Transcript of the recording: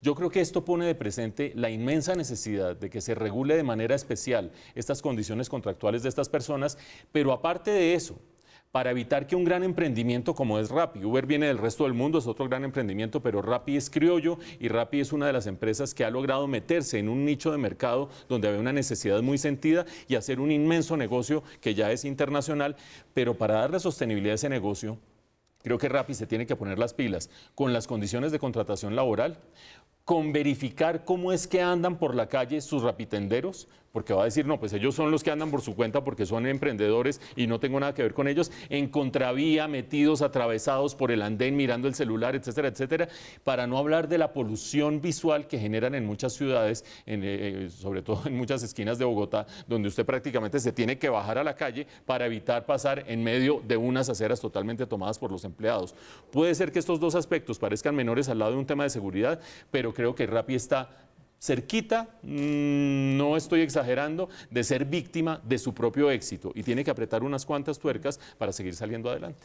Yo creo que esto pone de presente la inmensa necesidad de que se regule de manera especial estas condiciones contractuales de estas personas, pero aparte de eso, para evitar que un gran emprendimiento como es Rappi, Uber viene del resto del mundo, es otro gran emprendimiento, pero Rappi es criollo y Rappi es una de las empresas que ha logrado meterse en un nicho de mercado donde había una necesidad muy sentida y hacer un inmenso negocio que ya es internacional, pero para darle sostenibilidad a ese negocio, Creo que Rappi se tiene que poner las pilas con las condiciones de contratación laboral, con verificar cómo es que andan por la calle sus rapitenderos, porque va a decir, no, pues ellos son los que andan por su cuenta porque son emprendedores y no tengo nada que ver con ellos, en contravía, metidos, atravesados por el andén, mirando el celular, etcétera, etcétera, para no hablar de la polución visual que generan en muchas ciudades, eh, eh, sobre todo en muchas esquinas de Bogotá, donde usted prácticamente se tiene que bajar a la calle para evitar pasar en medio de unas aceras totalmente tomadas por los empleados. Puede ser que estos dos aspectos parezcan menores al lado de un tema de seguridad, pero creo que Rapi está cerquita, mm, estoy exagerando, de ser víctima de su propio éxito y tiene que apretar unas cuantas tuercas para seguir saliendo adelante.